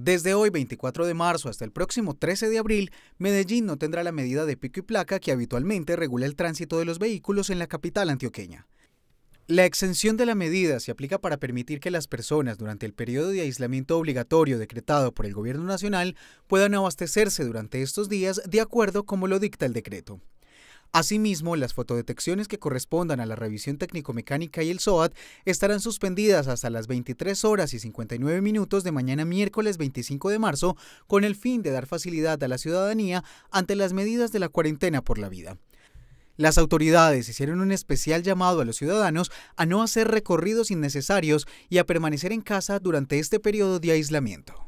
Desde hoy 24 de marzo hasta el próximo 13 de abril, Medellín no tendrá la medida de pico y placa que habitualmente regula el tránsito de los vehículos en la capital antioqueña. La exención de la medida se aplica para permitir que las personas durante el periodo de aislamiento obligatorio decretado por el Gobierno Nacional puedan abastecerse durante estos días de acuerdo como lo dicta el decreto. Asimismo, las fotodetecciones que correspondan a la revisión técnico-mecánica y el SOAT estarán suspendidas hasta las 23 horas y 59 minutos de mañana miércoles 25 de marzo con el fin de dar facilidad a la ciudadanía ante las medidas de la cuarentena por la vida. Las autoridades hicieron un especial llamado a los ciudadanos a no hacer recorridos innecesarios y a permanecer en casa durante este periodo de aislamiento.